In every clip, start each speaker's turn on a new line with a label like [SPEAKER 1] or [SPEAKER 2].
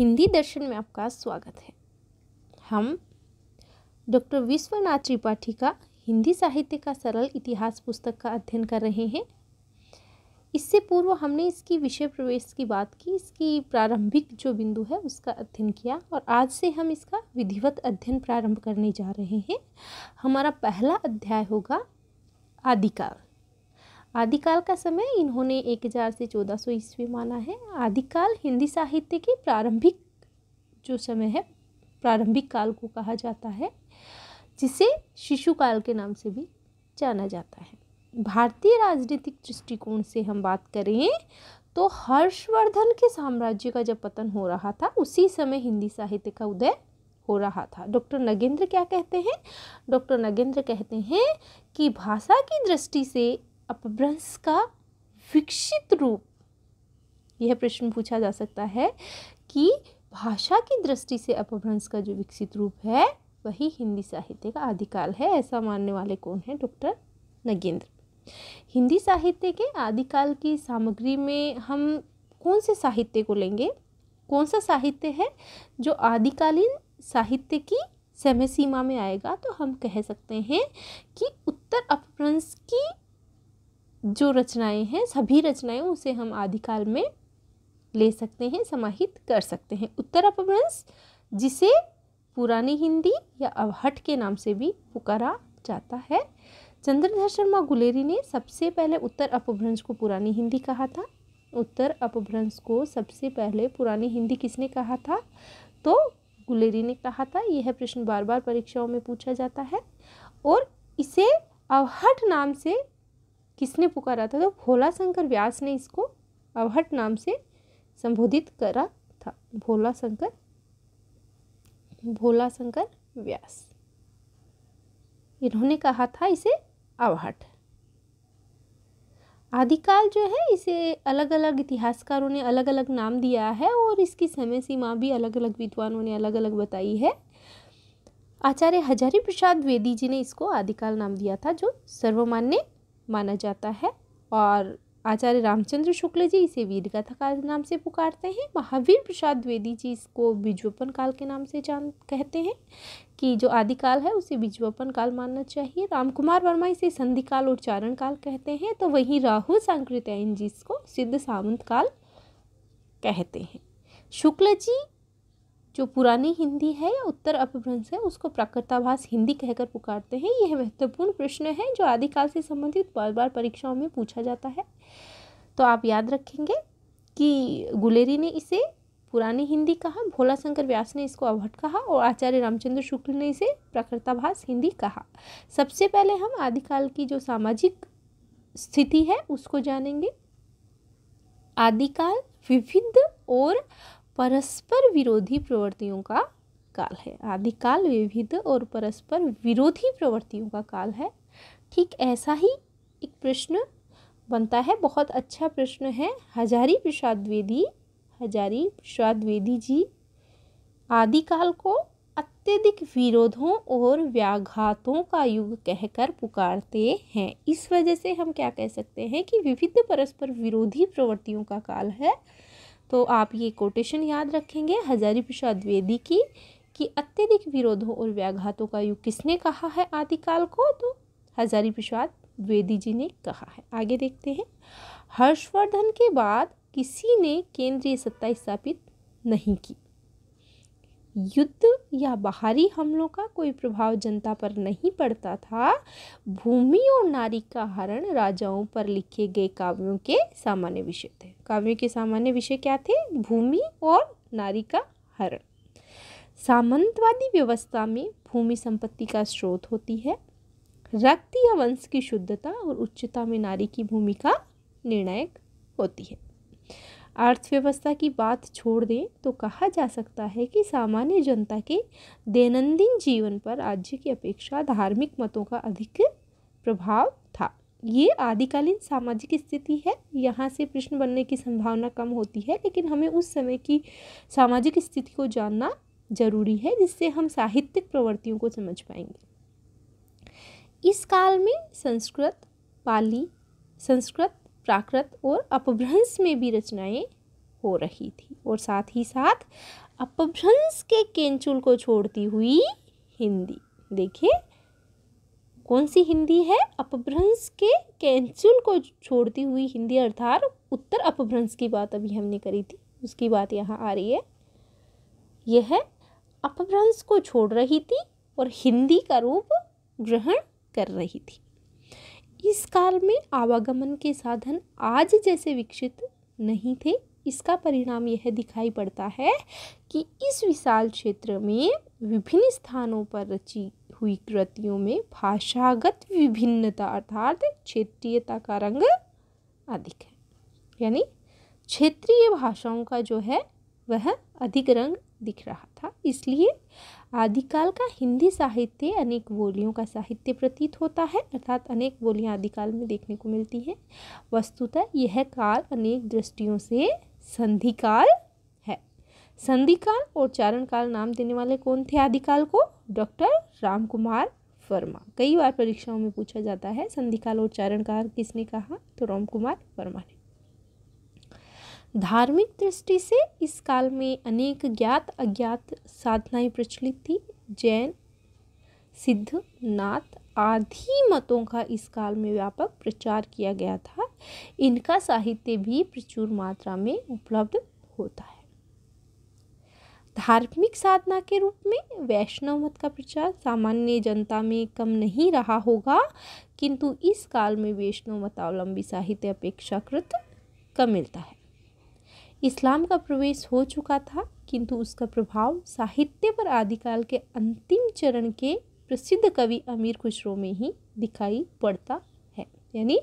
[SPEAKER 1] हिंदी दर्शन में आपका स्वागत है हम डॉक्टर विश्वनाथ त्रिपाठी का हिंदी साहित्य का सरल इतिहास पुस्तक का अध्ययन कर रहे हैं इससे पूर्व हमने इसकी विषय प्रवेश की बात की इसकी प्रारंभिक जो बिंदु है उसका अध्ययन किया और आज से हम इसका विधिवत अध्ययन प्रारंभ करने जा रहे हैं हमारा पहला अध्याय होगा आदिकाल आदिकाल का समय इन्होंने एक हज़ार से चौदह सौ ईस्वी माना है आदिकाल हिंदी साहित्य के प्रारंभिक जो समय है प्रारंभिक काल को कहा जाता है जिसे शिशु काल के नाम से भी जाना जाता है भारतीय राजनीतिक दृष्टिकोण से हम बात करें तो हर्षवर्धन के साम्राज्य का जब पतन हो रहा था उसी समय हिंदी साहित्य का उदय हो रहा था डॉक्टर नगेंद्र क्या कहते हैं डॉक्टर नगेंद्र कहते हैं कि भाषा की दृष्टि से अपभ्रंश का विकसित रूप यह प्रश्न पूछा जा सकता है कि भाषा की दृष्टि से अपभ्रंश का जो विकसित रूप है वही हिंदी साहित्य का आदिकाल है ऐसा मानने वाले कौन है डॉक्टर नगेंद्र हिंदी साहित्य के आदिकाल की सामग्री में हम कौन से साहित्य को लेंगे कौन सा साहित्य है जो आदिकालीन साहित्य की समय सीमा में आएगा तो हम कह सकते हैं कि उत्तर अपभ्रंश की जो रचनाएं हैं सभी रचनाएं उसे हम आदिकाल में ले सकते हैं समाहित कर सकते हैं उत्तर अपभ्रंश जिसे पुरानी हिंदी या अवहट के नाम से भी पुकारा जाता है चंद्रधर शर्मा गुलेरी ने सबसे पहले उत्तर अपभ्रंश को पुरानी हिंदी कहा था उत्तर अपभ्रंश को सबसे पहले पुरानी हिंदी किसने कहा था तो गुलेरी ने कहा था यह प्रश्न बार बार परीक्षाओं में पूछा जाता है और इसे अवहट नाम से किसने पुकारा था तो भोला शंकर व्यास ने इसको अवहट नाम से संबोधित करा था भोला शंकर भोला शंकर व्यास इन्होंने कहा था इसे अवहट आदिकाल जो है इसे अलग अलग इतिहासकारों ने अलग अलग नाम दिया है और इसकी समय सीमा भी अलग अलग विद्वानों ने अलग अलग बताई है आचार्य हजारी प्रसाद वेदी जी ने इसको आदिकाल नाम दिया था जो सर्वमान्य माना जाता है और आचार्य रामचंद्र शुक्ल जी इसे वीर कथा काल नाम से पुकारते हैं महावीर प्रसाद द्विवेदी जी इसको बीजवपन काल के नाम से जान कहते हैं कि जो आदिकाल है उसे बीजवपन काल मानना चाहिए रामकुमार वर्मा इसे संधि काल और चारण काल कहते हैं तो वहीं राहुल सांकृत्यायन जी इसको सिद्ध सावंत काल कहते हैं शुक्ल जी जो पुरानी हिंदी है या उत्तर अपभ्रंश है उसको प्राकृताभास हिंदी कहकर पुकारते हैं यह महत्वपूर्ण प्रश्न है जो आदिकाल से संबंधित बार बार परीक्षाओं में पूछा जाता है तो आप याद रखेंगे कि गुलेरी ने इसे पुरानी हिंदी कहा भोला शंकर व्यास ने इसको अभट कहा और आचार्य रामचंद्र शुक्ल ने इसे प्राकृताभास हिंदी कहा सबसे पहले हम आदिकाल की जो सामाजिक स्थिति है उसको जानेंगे आदिकाल विविध और परस्पर विरोधी प्रवृत्तियों का काल है आदिकाल विविध और परस्पर विरोधी प्रवृत्तियों का काल है ठीक ऐसा ही एक प्रश्न बनता है बहुत अच्छा प्रश्न है हजारी प्रसाद वेदी हजारी प्रसाद द्विवेदी जी आदिकाल को अत्यधिक विरोधों और व्याघातों का युग कहकर पुकारते हैं इस वजह से हम क्या कह सकते हैं कि विविध परस्पर विरोधी प्रवृत्तियों का काल है तो आप ये कोटेशन याद रखेंगे हजारी प्रसाद द्विवेदी की कि अत्यधिक विरोधों और व्याघातों का युग किसने कहा है आदिकाल को तो हजारी प्रसाद द्विवेदी जी ने कहा है आगे देखते हैं हर्षवर्धन के बाद किसी ने केंद्रीय सत्ता स्थापित नहीं की युद्ध या बाहरी हमलों का कोई प्रभाव जनता पर नहीं पड़ता था भूमि और नारी का हरण राजाओं पर लिखे गए काव्यों के सामान्य विषय थे काव्यों के सामान्य विषय क्या थे भूमि और नारी का हरण सामंतवादी व्यवस्था में भूमि संपत्ति का स्रोत होती है रक्त या वंश की शुद्धता और उच्चता में नारी की भूमिका निर्णायक होती है अर्थव्यवस्था की बात छोड़ दें तो कहा जा सकता है कि सामान्य जनता के दैनंदिन जीवन पर राज्य की अपेक्षा धार्मिक मतों का अधिक प्रभाव था ये आदिकालीन सामाजिक स्थिति है यहाँ से प्रश्न बनने की संभावना कम होती है लेकिन हमें उस समय की सामाजिक स्थिति को जानना जरूरी है जिससे हम साहित्यिक प्रवृत्तियों को समझ पाएंगे इस काल में संस्कृत पाली संस्कृत प्राकृत और अपभ्रंश में भी रचनाएं हो रही थी और साथ ही साथ अपभ्रंश के केंचुल को छोड़ती हुई हिंदी देखिए कौन सी हिंदी है अपभ्रंश के कैंसुल को छोड़ती हुई हिंदी अर्थात उत्तर अपभ्रंश की बात अभी हमने करी थी उसकी बात यहाँ आ रही है यह है अपभ्रंश को छोड़ रही थी और हिंदी का रूप ग्रहण कर रही थी इस काल में आवागमन के साधन आज जैसे विकसित नहीं थे इसका परिणाम यह दिखाई पड़ता है कि इस विशाल क्षेत्र में विभिन्न स्थानों पर रची हुई कृतियों में भाषागत विभिन्नता अर्थात क्षेत्रीयता का रंग अधिक है यानी क्षेत्रीय भाषाओं का जो है वह अधिक रंग दिख रहा था इसलिए आदिकाल का हिंदी साहित्य अनेक बोलियों का साहित्य प्रतीत होता है अर्थात अनेक बोलियां आदिकाल में देखने को मिलती हैं वस्तुतः यह काल अनेक दृष्टियों से संधिकाल है संधिकाल और चारण काल नाम देने वाले कौन थे आदिकाल को डॉक्टर राम कुमार वर्मा कई बार परीक्षाओं में पूछा जाता है संधिकाल और चारण काल किसने कहा तो राम कुमार वर्मा ने धार्मिक दृष्टि से इस काल में अनेक ज्ञात अज्ञात साधनाएं प्रचलित थी जैन सिद्ध नाथ आदि मतों का इस काल में व्यापक प्रचार किया गया था इनका साहित्य भी प्रचुर मात्रा में उपलब्ध होता है धार्मिक साधना के रूप में वैष्णव मत का प्रचार सामान्य जनता में कम नहीं रहा होगा किंतु इस काल में वैष्णव मतावलंबी साहित्य अपेक्षाकृत कम मिलता है इस्लाम का प्रवेश हो चुका था किंतु उसका प्रभाव साहित्य पर आदिकाल के अंतिम चरण के प्रसिद्ध कवि अमीर खुसरो में ही दिखाई पड़ता है यानी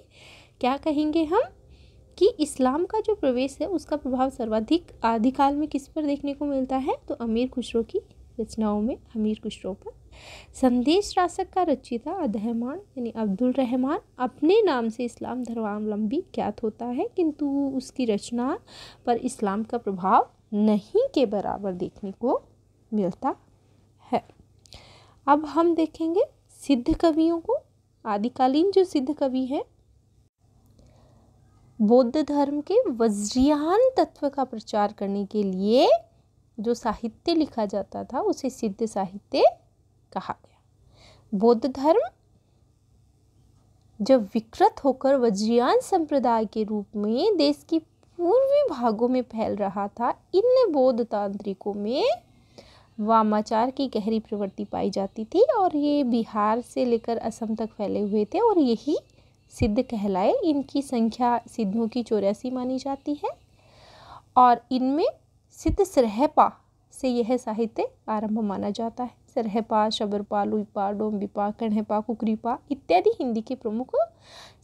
[SPEAKER 1] क्या कहेंगे हम कि इस्लाम का जो प्रवेश है उसका प्रभाव सर्वाधिक आदिकाल में किस पर देखने को मिलता है तो अमीर खुसरो की रचनाओं में अमीर खुसरो पर संदेश शासक का रचिता अदहमान यानी अब्दुल रहमान अपने नाम से इस्लाम धर्मावलंबी ज्ञात होता है किंतु उसकी रचना पर इस्लाम का प्रभाव नहीं के बराबर देखने को मिलता है अब हम देखेंगे सिद्ध कवियों को आदिकालीन जो सिद्ध कवि हैं बौद्ध धर्म के वज्रियान तत्व का प्रचार करने के लिए जो साहित्य लिखा जाता था उसे सिद्ध साहित्य कहा गया बौद्ध धर्म जब विकृत होकर वज्रियान संप्रदाय के रूप में देश की पूर्वी भागों में फैल रहा था इन बौद्ध तांत्रिकों में वामाचार की गहरी प्रवृत्ति पाई जाती थी और ये बिहार से लेकर असम तक फैले हुए थे और यही सिद्ध कहलाए इनकी संख्या सिद्धों की चौरासी मानी जाती है और इनमें सिद्ध सरहपा से यह साहित्य आरंभ माना जाता है सरहपा शबरपा लुइपा डोम्बिपा कणहपा कुकरीपा इत्यादि हिंदी के प्रमुख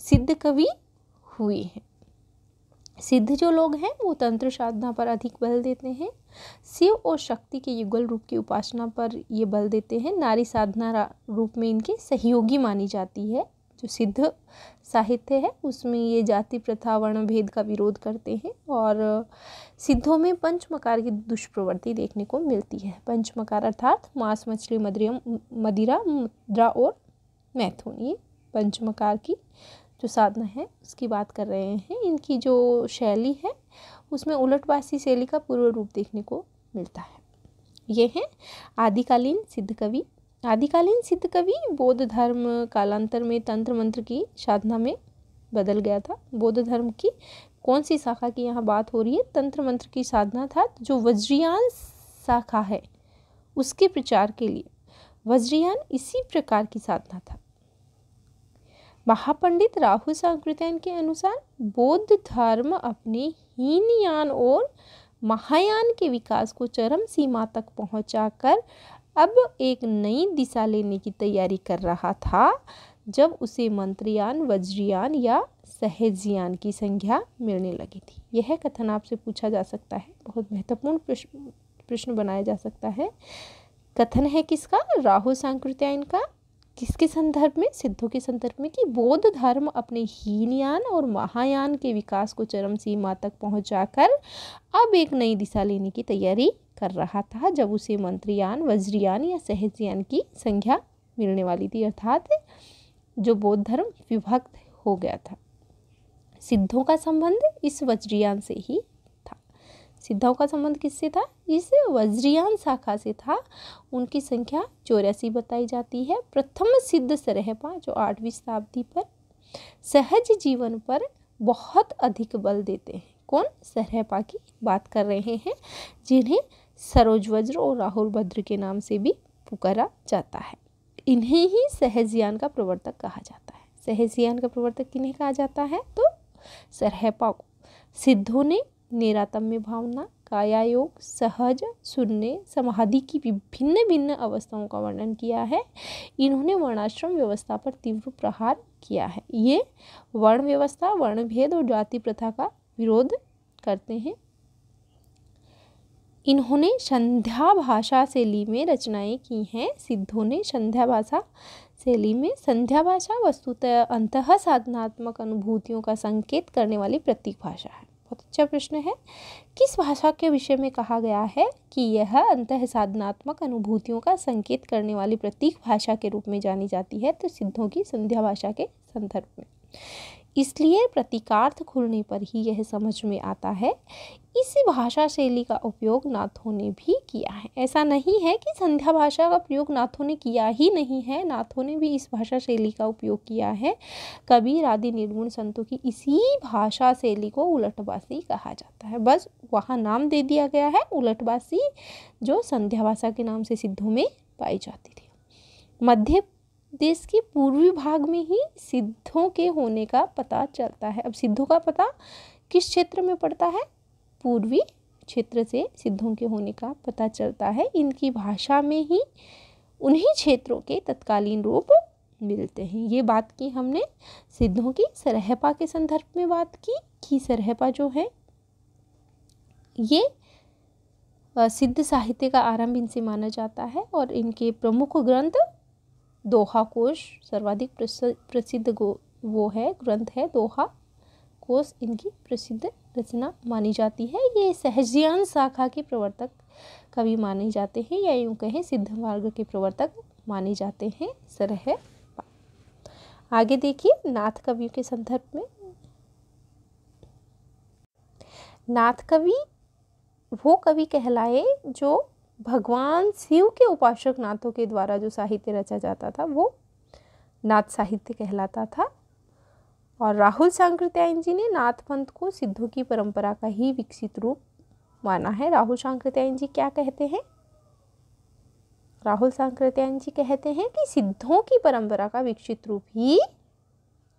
[SPEAKER 1] सिद्ध कवि हुए हैं सिद्ध जो लोग हैं वो तंत्र साधना पर अधिक बल देते हैं शिव और शक्ति के युगल रूप की उपासना पर ये बल देते हैं नारी साधना रूप में इनके सहयोगी मानी जाती है जो सिद्ध साहित्य है उसमें ये जाति प्रथा वर्ण भेद का विरोध करते हैं और सिद्धों में पंचमकार की दुष्प्रवृत्ति देखने को मिलती है पंचमकार अर्थात मांस मछली मदिरम मदिरा मुद्रा और मैथुन ये पंचमकार की जो साधना है उसकी बात कर रहे हैं इनकी जो शैली है उसमें उलटवासी शैली का पूर्व रूप देखने को मिलता है ये हैं आदिकालीन सिद्ध कवि आदिकालीन सिद्ध कवि बौद्ध धर्म कालांतर में तंत्र मंत्र की साधना में बदल गया था बौद्ध धर्म की कौन सी शाखा की यहाँ बात हो रही है तंत्र मंत्र की साधना था जो वज्रियान शाखा है उसके प्रचार के लिए वज्रियान इसी प्रकार की साधना था महापंडित राहुल सांकृतैन के अनुसार बौद्ध धर्म अपने हीनयान और महायान के विकास को चरम सीमा तक पहुंचाकर अब एक नई दिशा लेने की तैयारी कर रहा था जब उसे मंत्रयान वज्रयान या सहेजयान की संख्या मिलने लगी थी यह कथन आपसे पूछा जा सकता है बहुत महत्वपूर्ण प्रश्न प्रश्न बनाया जा सकता है कथन है किसका राहु सांकृत्यायन का किसके संदर्भ में सिद्धों के संदर्भ में कि बौद्ध धर्म अपने हीनयान और महायान के विकास को चरम सीमा तक पहुंचाकर अब एक नई दिशा लेने की तैयारी कर रहा था जब उसे मंत्रियान वज्रियान या सहजयान की संख्या मिलने वाली थी अर्थात जो बौद्ध धर्म विभक्त हो गया था सिद्धों का संबंध इस वज्रियान से ही था सिद्धों का संबंध किससे था इस वज्रियान शाखा से था उनकी संख्या चौरासी बताई जाती है प्रथम सिद्ध सरहपा जो आठवीं शताब्दी पर सहज जीवन पर बहुत अधिक बल देते हैं कौन सरहपा की बात कर रहे हैं जिन्हें सरोज वज्र और राहुल भद्र के नाम से भी पुकारा जाता है इन्हें ही सहजियान का प्रवर्तक कहा जाता है सहजियान का प्रवर्तक किन्हें कहा जाता है तो सरहपा को सिद्धों ने निरातम्य भावना काया योग सहज शून्य समाधि की भिन्न भिन्न अवस्थाओं का वर्णन किया है इन्होंने वर्णाश्रम व्यवस्था पर तीव्र प्रहार किया है ये वर्ण व्यवस्था वर्ण भेद और जाति प्रथा का विरोध करते हैं इन्होंने संध्या भाषा शैली में रचनाएं की हैं सिद्धों ने संध्या भाषा शैली में संध्या भाषा वस्तुतः अंत साधनात्मक अनुभूतियों का संकेत करने वाली प्रतीक भाषा है बहुत अच्छा प्रश्न है किस भाषा के विषय में कहा गया है कि यह अंत साधनात्मक अनुभूतियों का संकेत करने वाली प्रतीक भाषा के रूप में जानी जाती है तो सिद्धों की संध्या भाषा के संदर्भ में इसलिए प्रतीकार्थ खुलने पर ही यह समझ में आता है इसी भाषा शैली का उपयोग नाथों ने भी किया है ऐसा नहीं है कि संध्या भाषा का प्रयोग नाथों ने किया ही नहीं है नाथों ने भी इस भाषा शैली का उपयोग किया है कबीर आदि निर्गुण संतों की इसी भाषा शैली को उलटवासी कहा जाता है बस वहाँ नाम दे दिया गया है उलटवासी जो संध्या भाषा के नाम से सिद्धों में पाई जाती थी मध्य देश के पूर्वी भाग में ही सिद्धों के होने का पता चलता है अब सिद्धों का पता किस क्षेत्र में पड़ता है पूर्वी क्षेत्र से सिद्धों के होने का पता चलता है इनकी भाषा में ही उन्हीं क्षेत्रों के तत्कालीन रूप मिलते हैं ये बात की हमने सिद्धों की सरहपा के संदर्भ में बात की कि सरहपा जो है ये सिद्ध साहित्य का आरंभ इनसे माना जाता है और इनके प्रमुख ग्रंथ दोहा कोश सर्वाधिक प्रसिद्ध वो है ग्रंथ है दोहा कोश इनकी प्रसिद्ध रचना मानी जाती है ये सहजियान शाखा के प्रवर्तक कवि माने जाते हैं या यूँ कहें सिद्ध मार्ग के प्रवर्तक माने जाते हैं सरह आगे देखिए नाथ कवियों के संदर्भ में नाथ कवि वो कवि कहलाए जो भगवान शिव के उपासक नाथों के द्वारा जो साहित्य रचा जाता था वो नाथ साहित्य कहलाता था और राहुल सांकृत्यायन जी ने नाथ पंथ को सिद्धों की परंपरा का ही विकसित रूप माना है राहुल सांकृत्यायन जी क्या कहते हैं राहुल सांकृत्यायन जी कहते हैं कि सिद्धों की परंपरा का विकसित रूप ही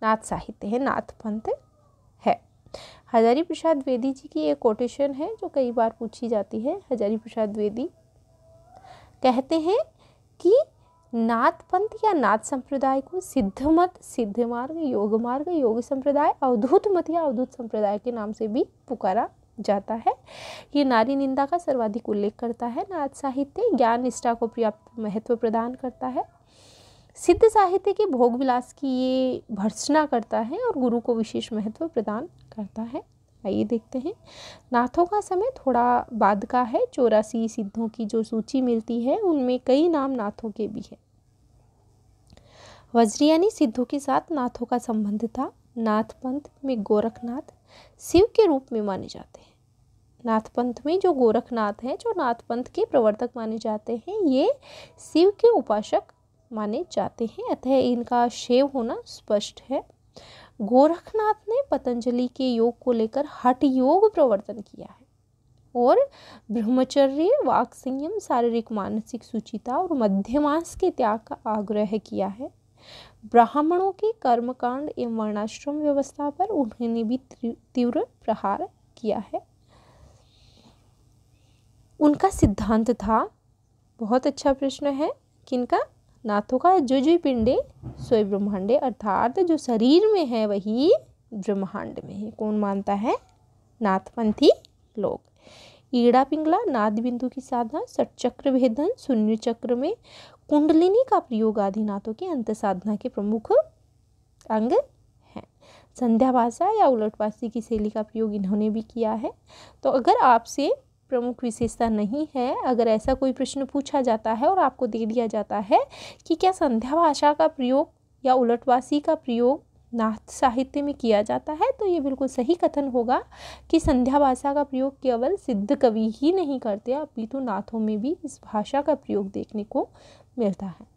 [SPEAKER 1] नाथ साहित्य है नाथ पंथ है हजारी प्रसाद द्वेदी जी की एक कोटेशन है जो कई बार पूछी जाती है हजारी प्रसाद द्वेदी कहते हैं कि नाथ पंथ या नाथ संप्रदाय को सिद्ध मत सिद्ध मार्ग योग मार्ग योग संप्रदाय अवधूत मत या अवधूत संप्रदाय के नाम से भी पुकारा जाता है ये नारी निंदा का सर्वाधिक उल्लेख करता है नाथ साहित्य ज्ञान निष्ठा को पर्याप्त महत्व प्रदान करता है सिद्ध साहित्य के भोग विलास की ये भर्सना करता है और गुरु को विशेष महत्व प्रदान करता है आइए देखते हैं नाथों का समय थोड़ा बाद का है चौरासी सिद्धों की जो सूची मिलती है उनमें कई नाम नाथों के भी हैं वज्रियानी सिद्धों के साथ नाथों का संबंध था नाथ पंथ में गोरखनाथ शिव के रूप में माने जाते हैं नाथ पंथ में जो गोरखनाथ हैं जो नाथ पंथ के प्रवर्तक माने जाते हैं ये शिव के उपासक माने जाते हैं अतः इनका शेव होना स्पष्ट है गोरखनाथ ने पतंजलि के योग को लेकर हठ योग प्रवर्तन किया है और ब्रह्मचर्य वाक संयम शारीरिक मानसिक सुचिता और मध्यमांस के त्याग का आग्रह किया है ब्राह्मणों के कर्मकांड एवं वर्णाश्रम व्यवस्था पर उन्होंने भी तीव्र प्रहार किया है उनका सिद्धांत था बहुत अच्छा प्रश्न है किनका नाथों का जो जो पिंडे सोई ब्रह्मांडे अर्थात जो शरीर में है वही ब्रह्मांड में है कौन मानता है नाथपंथी लोग ईड़ा पिंगला नाद बिंदु की साधना चक्र भेदन शून्य चक्र में कुंडलिनी का प्रयोग आदि नाथों की अंत साधना के प्रमुख अंग हैं संध्या भाषा या उलटवासी की शैली का प्रयोग इन्होंने भी किया है तो अगर आपसे प्रमुख विशेषता नहीं है अगर ऐसा कोई प्रश्न पूछा जाता है और आपको दे दिया जाता है कि क्या संध्या भाषा का प्रयोग या उलटवासी का प्रयोग नाथ साहित्य में किया जाता है तो ये बिल्कुल सही कथन होगा कि संध्या भाषा का प्रयोग केवल सिद्ध कवि ही नहीं करते तो नाथों में भी इस भाषा का प्रयोग देखने को मिलता है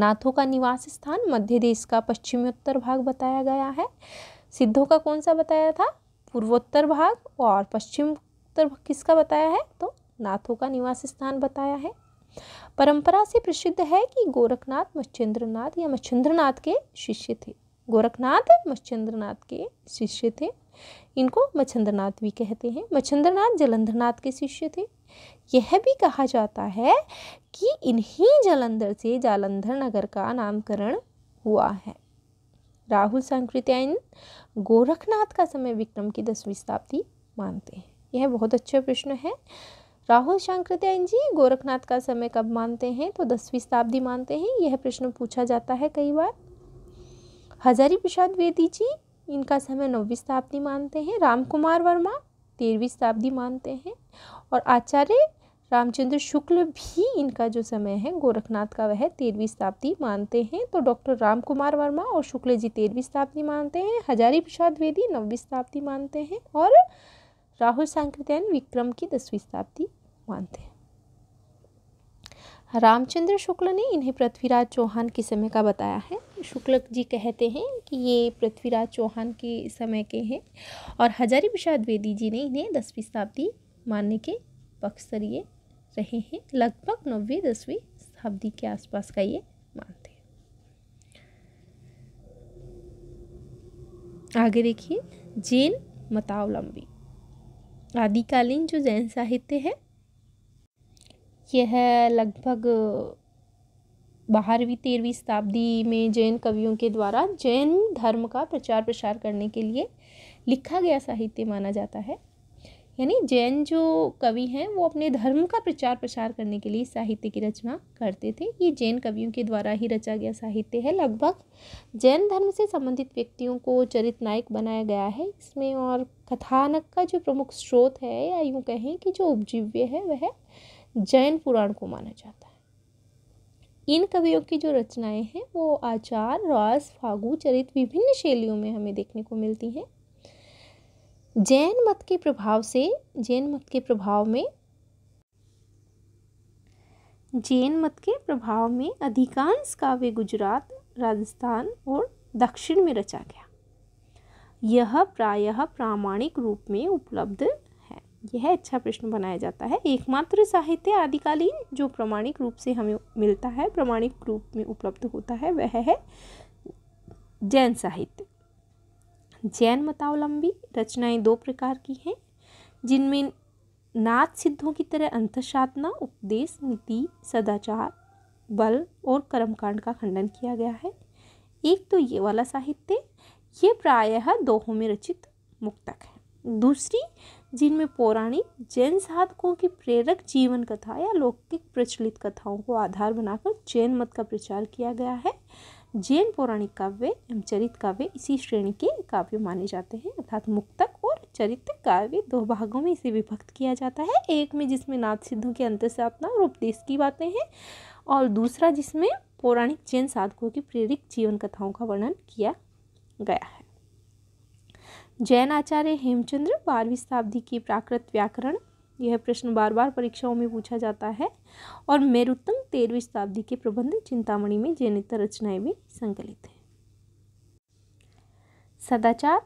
[SPEAKER 1] नाथों का निवास स्थान मध्य देश का पश्चिमोत्तर भाग बताया गया है सिद्धों का कौन सा बताया था पूर्वोत्तर भाग और पश्चिम उत्तर किसका बताया है तो नाथों का निवास स्थान बताया है परंपरा से प्रसिद्ध है कि गोरखनाथ मच्छिंद्रनाथ या मच्छिंद्रनाथ के शिष्य थे गोरखनाथ मच्छिंद्रनाथ के शिष्य थे इनको मच्छिंद्रनाथ भी कहते हैं मच्छिंद्रनाथ जलंधरनाथ के शिष्य थे यह भी कहा जाता है कि इन्हीं जलंधर से जालंधर नगर का नामकरण हुआ है राहुल सांकृत्यायन गोरखनाथ का समय विक्रम की दसवीं शताब्दी मानते हैं यह बहुत अच्छा प्रश्न है राहुल शांकृत्यायन जी गोरखनाथ का समय कब मानते हैं तो दसवीं शताब्दी मानते हैं यह प्रश्न पूछा जाता है कई बार हजारी प्रसाद वेदी जी इनका समय नौवीं शताब्दी मानते हैं रामकुमार वर्मा तेरहवीं शताब्दी मानते हैं और आचार्य रामचंद्र शुक्ल भी इनका जो समय है गोरखनाथ का वह तेरहवीं शताब्दी मानते हैं तो डॉक्टर राम कुमार वर्मा और शुक्ल जी तेरहवीं शताब्दी मानते हैं हजारी प्रसाद वेदी नौवीं शताब्दी मानते हैं और राहुल सांकृत विक्रम की दसवीं शताब्दी मानते हैं रामचंद्र शुक्ल ने इन्हें पृथ्वीराज चौहान के समय का बताया है शुक्ल जी कहते हैं कि ये पृथ्वीराज चौहान के समय के हैं और हजारी प्रसाद वेदी जी ने इन्हें दसवीं शताब्दी मानने के पक्षस्तरीय रहे हैं लगभग नौवीं दसवीं शताब्दी के आसपास का ये मानते हैं आगे देखिए जैन मतावलंबी आदिकालीन जो जैन साहित्य है यह लगभग बारहवीं तेरहवीं शताब्दी में जैन कवियों के द्वारा जैन धर्म का प्रचार प्रसार करने के लिए लिखा गया साहित्य माना जाता है यानी जैन जो कवि हैं वो अपने धर्म का प्रचार प्रसार करने के लिए साहित्य की रचना करते थे ये जैन कवियों के द्वारा ही रचा गया साहित्य है लगभग जैन धर्म से संबंधित व्यक्तियों को चरित नायक बनाया गया है इसमें और कथानक का जो प्रमुख स्रोत है या यूँ कहें कि जो उपजीव्य है वह जैन पुराण को माना जाता है इन कवियों की जो रचनाएं हैं वो आचार रस फागु चरित विभिन्न शैलियों में हमें देखने को मिलती हैं जैन मत के प्रभाव से जैन मत के प्रभाव में जैन मत के प्रभाव में अधिकांश काव्य गुजरात राजस्थान और दक्षिण में रचा गया यह प्रायः प्रामाणिक रूप में उपलब्ध है यह अच्छा प्रश्न बनाया जाता है एकमात्र साहित्य आदिकालीन जो प्रमाणिक रूप से हमें मिलता है प्रमाणिक रूप में उपलब्ध होता है वह है जैन साहित्य जैन मतावलंबी रचनाएं दो प्रकार की हैं जिनमें नाथ सिद्धों की तरह अंतसाधना उपदेश नीति सदाचार बल और कर्मकांड का खंडन किया गया है एक तो ये वाला साहित्य ये प्रायः दोहों में रचित मुक्तक है दूसरी जिनमें पौराणिक जैन साधकों की प्रेरक जीवन कथा या लौकिक प्रचलित कथाओं को आधार बनाकर जैन मत का प्रचार किया गया है जैन पौराणिक काव्य एवं चरित काव्य इसी श्रेणी के काव्य माने जाते हैं अर्थात मुक्तक और चरित काव्य दो भागों में इसे विभक्त किया जाता है एक में जिसमें नाथ सिद्धों के अपना और उपदेश की बातें हैं और दूसरा जिसमें पौराणिक जैन साधकों की प्रेरित जीवन कथाओं का वर्णन किया गया है जैन आचार्य हेमचंद्र बारहवीं शताब्दी के प्राकृत व्याकरण यह प्रश्न बार बार परीक्षाओं में पूछा जाता है और मेरुत्तम तेरहवीं शताब्दी के प्रबंध चिंतामणि में जैनित रचनाएं भी संकलित हैं सदाचार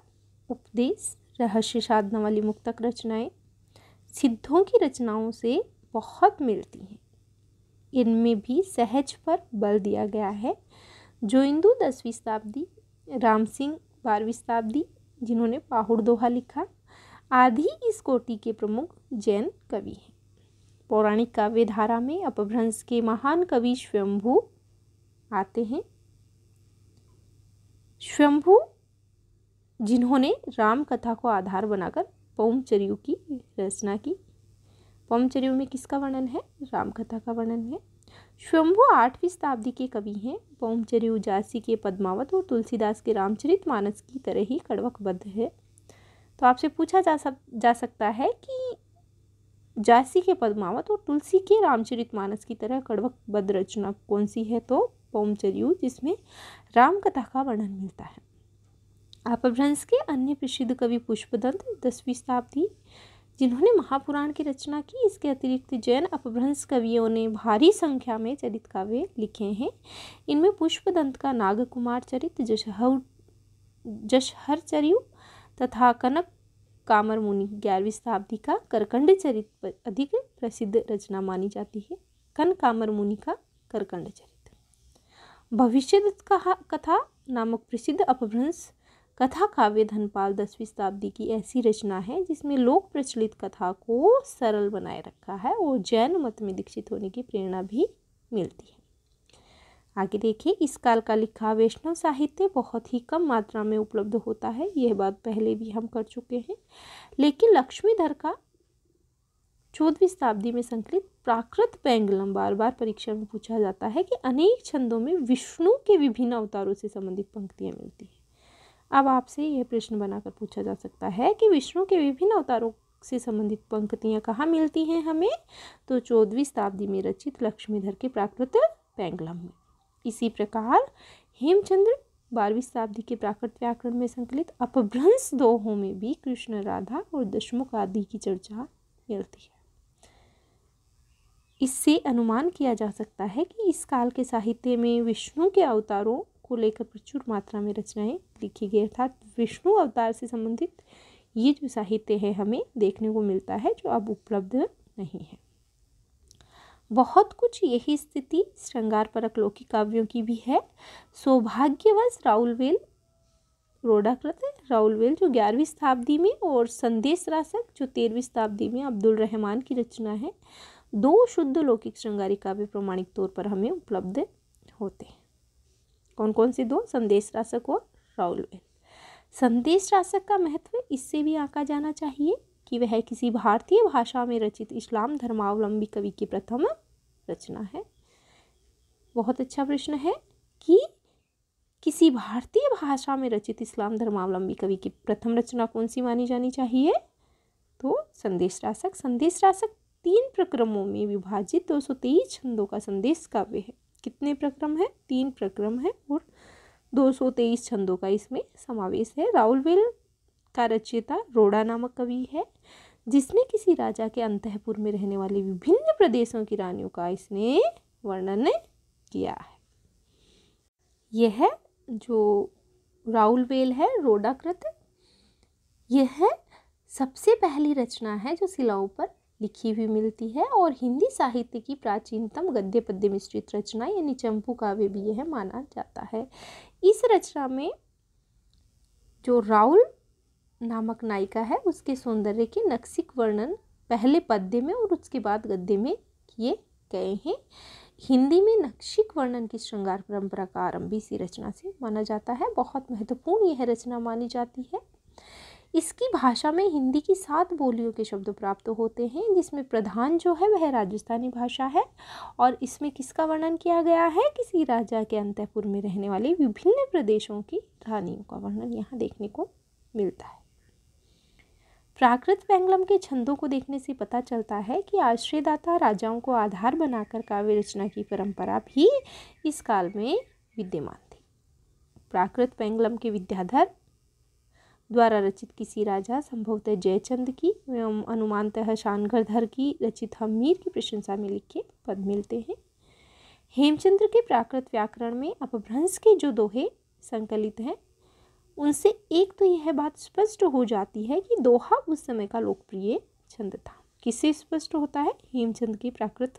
[SPEAKER 1] उपदेश रहस्य साधना वाली मुक्तक रचनाएं सिद्धों की रचनाओं से बहुत मिलती हैं इनमें भी सहज पर बल दिया गया है जो इंदू दसवीं शताब्दी राम सिंह बारहवीं शताब्दी जिन्होंने पाहुड़ दोहा लिखा आदि इस कोटि के प्रमुख जैन कवि हैं पौराणिक काव्य धारा में अपभ्रंश के महान कवि स्वयंभू आते हैं स्वयंभू जिन्होंने राम कथा को आधार बनाकर पौमचर्यु की रचना की पौमचर्यु में किसका वर्णन है राम कथा का वर्णन है स्वयंभू आठवीं शताब्दी के कवि हैं पौमचर्यु जासी के पद्मावत और तुलसीदास के रामचरित मानस की तरह ही कड़वकबद्ध है तो आपसे पूछा जा सक जा सकता है कि जासी के पद्मावत और तुलसी के रामचरित मानस की तरह कड़वक बद रचना कौन सी है तो पोमचर्यु जिसमें राम कथा का वर्णन मिलता है अपभ्रंश के अन्य प्रसिद्ध कवि पुष्पदंत दसवीं शताब्दी जिन्होंने महापुराण की रचना की इसके अतिरिक्त जैन अपभ्रंश कवियों ने भारी संख्या में चरित काव्य लिखे हैं इनमें पुष्पदंत का नागकुमार चरित जश जशहर चरित तथा कनक कामर मुनि ग्यारहवीं शताब्दी का करकंड चरित्र अधिक प्रसिद्ध रचना मानी जाती है कन कामर मुनि का करकंड चरित्र भविष्य कथा नामक प्रसिद्ध अपभ्रंश कथा काव्य धनपाल दसवीं शताब्दी की ऐसी रचना है जिसमें लोक प्रचलित कथा को सरल बनाए रखा है और जैन मत में दीक्षित होने की प्रेरणा भी मिलती है आगे देखिए इस काल का लिखा वैष्णव साहित्य बहुत ही कम मात्रा में उपलब्ध होता है यह बात पहले भी हम कर चुके हैं लेकिन लक्ष्मीधर का चौदहवीं शताब्दी में संकलित प्राकृत पैंगलम बार बार परीक्षा में पूछा जाता है कि अनेक छंदों में विष्णु के विभिन्न अवतारों से संबंधित पंक्तियाँ मिलती हैं अब आपसे यह प्रश्न बनाकर पूछा जा सकता है कि विष्णु के विभिन्न अवतारों से संबंधित पंक्तियाँ कहाँ मिलती हैं हमें तो चौदहवीं शताब्दी में रचित लक्ष्मीधर के प्राकृत पैंगलम में इसी प्रकार हेमचंद्र बारहवीं शताब्दी के प्राकृत व्याकरण में संकलित अपभ्रंश दोहों में भी कृष्ण राधा और दशमुख आदि की चर्चा मिलती है इससे अनुमान किया जा सकता है कि इस काल के साहित्य में विष्णु के अवतारों को लेकर प्रचुर मात्रा में रचनाएं लिखी गई अर्थात विष्णु अवतार से संबंधित ये जो साहित्य है हमें देखने को मिलता है जो अब उपलब्ध नहीं है बहुत कुछ यही स्थिति श्रृंगार परक लौकिक काव्यों की भी है सौभाग्यवश राहुल वेल रोडाकृत है राहुल वेल जो ग्यारहवीं शताब्दी में और संदेश राशक जो तेरहवीं शताब्दी में अब्दुल रहमान की रचना है दो शुद्ध लौकिक श्रृंगारी काव्य प्रमाणिक तौर पर हमें उपलब्ध होते हैं कौन कौन से दो संदेश राशक और राहुल वेल संदेश राशक का महत्व इससे भी आंका जाना चाहिए कि वह किसी भारतीय भाषा में रचित इस्लाम धर्मावलंबी कवि की प्रथम रचना है बहुत अच्छा प्रश्न है कि किसी भारतीय भाषा में रचित इस्लाम धर्मावलंबी कवि की प्रथम रचना कौन सी मानी जानी चाहिए तो संदेश राशक संदेश राशक तीन प्रक्रमों में विभाजित दो सौ तेईस छंदों का संदेश काव्य है कितने प्रक्रम है तीन प्रक्रम है और दो सौ तेईस छंदों का इसमें समावेश है राहुल वेल का रचयिता रोड़ा नामक कवि है जिसने किसी राजा के अंतपुर में रहने वाले विभिन्न प्रदेशों की रानियों का इसने वर्णन किया है यह जो राहुल वेल है रोडाकृत यह सबसे पहली रचना है जो शिलाओं पर लिखी हुई मिलती है और हिंदी साहित्य की प्राचीनतम गद्य पद्य मिश्रित रचना यानी चंपू काव्य भी यह माना जाता है इस रचना में जो राउल नामक नायिका है उसके सौंदर्य के नक्सिक वर्णन पहले पद्य में और उसके बाद गद्य में किए गए हैं हिंदी में नक्शिक वर्णन की श्रृंगार परंपरा का आरंभ इसी रचना से माना जाता है बहुत महत्वपूर्ण यह रचना मानी जाती है इसकी भाषा में हिंदी की सात बोलियों के शब्द प्राप्त होते हैं जिसमें प्रधान जो है वह राजस्थानी भाषा है और इसमें किसका वर्णन किया गया है किसी राजा के अंतपुर में रहने वाले विभिन्न प्रदेशों की रानियों का वर्णन यहाँ देखने को मिलता है प्राकृत व्यंगलम के छंदों को देखने से पता चलता है कि आश्रयदाता राजाओं को आधार बनाकर काव्य रचना की परंपरा भी इस काल में विद्यमान थी प्राकृत व्यंगलम के विद्याधर द्वारा रचित किसी राजा संभवतः जयचंद की एवं अनुमानतः शानगरधर की रचित हमीर की प्रशंसा में लिखे पद मिलते हैं हेमचंद्र के प्राकृत व्याकरण में अपभ्रंश के जो दोहे संकलित हैं उनसे एक तो यह बात स्पष्ट हो जाती है कि दोहा उस समय का लोकप्रिय छंद था किससे स्पष्ट होता है हेमचंद की प्राकृत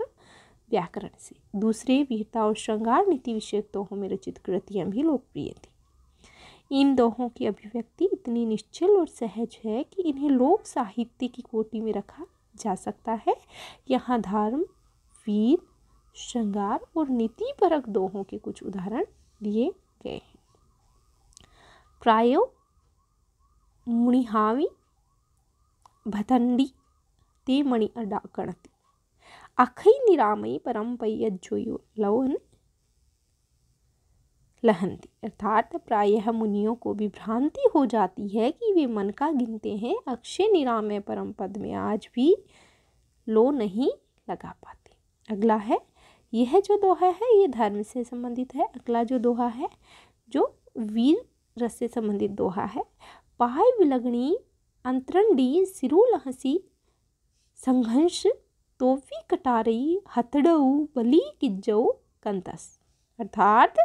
[SPEAKER 1] व्याकरण से दूसरे वीरता और श्रृंगार नीति विषयक दोहों में रचित कृतियाँ भी लोकप्रिय थी इन दोहों की अभिव्यक्ति इतनी निश्चल और सहज है कि इन्हें लोक साहित्य की कोटि में रखा जा सकता है यहाँ धर्म वीर श्रृंगार और नीति परक दोहों के कुछ उदाहरण दिए क्रायो मुणिहावी ભથંડી ते मणि અડાકણ હતી આખી परम પરંપૈય જોયું लवन लहंती अर्थात प्रायः मुनियों को विभ्रांति हो जाती है कि वे मन का गिनते हैं अक्षय निरामय परम पद में आज भी लो नहीं लगा पाते अगला है यह जो दोहा है ये धर्म से संबंधित है अगला जो दोहा है जो वीर रस से संबंधित दोहा है पाय विलग्णी अंतरणी सिरूल हसी संघर्ष तोफी कटारई हथड़ऊ बली किज्जऊ कंतस अर्थात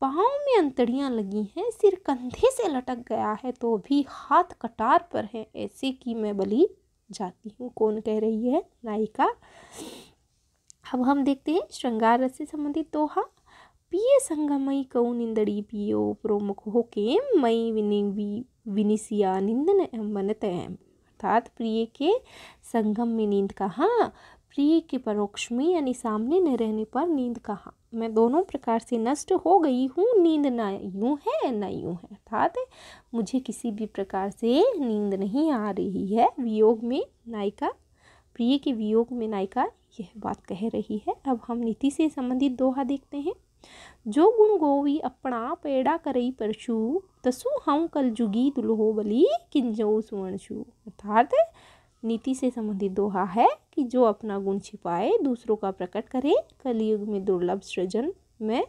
[SPEAKER 1] पाँव में अंतड़ियाँ लगी हैं सिर कंधे से लटक गया है तो भी हाथ कटार पर है ऐसे कि मैं बली जाती हूँ कौन कह रही है नायिका अब हम देखते हैं श्रृंगार रस से संबंधित दोहा ಪಿಎ ಸಂಗಮೈ ಕೌ पियो ಪಿಯೋ ಪ್ರೋಮುಖೋ ಕೇಂ ಮೈ ವಿನಿ ವಿ ವಿನಿಸಿಯ ನಿಂದನ ಮನತ अर्थात प्रिय के संगम में नींद कहाँ प्रिय के परोक्ष में यानी सामने न रहने पर नींद कहाँ मैं दोनों प्रकार से नष्ट हो गई हूँ नींद ना यूँ है ना यूँ है अर्थात मुझे किसी भी प्रकार से नींद नहीं आ रही है वियोग में नायिका प्रिय के वियोग में नायिका यह बात कह रही है अब हम नीति से संबंधित दोहा देखते हैं जो गुण गोवी अपना पेड़ा करई परशु तसु हम कल जुगी दुल्हो बली किंजो सुवर्णशु अर्थात नीति से संबंधित दोहा है कि जो अपना गुण छिपाए दूसरों का प्रकट करे कलयुग में दुर्लभ सृजन में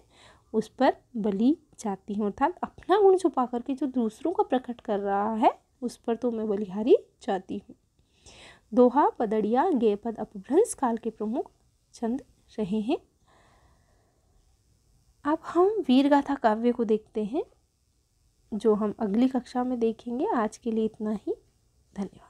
[SPEAKER 1] उस पर बली जाती हूँ अर्थात अपना गुण छुपा करके जो दूसरों का प्रकट कर रहा है उस पर तो मैं बलिहारी जाती हूँ दोहा पदड़िया गेपद अपभ्रंश काल के प्रमुख छंद रहे हैं अब हम वीरगाथा काव्य को देखते हैं जो हम अगली कक्षा में देखेंगे आज के लिए इतना ही धन्यवाद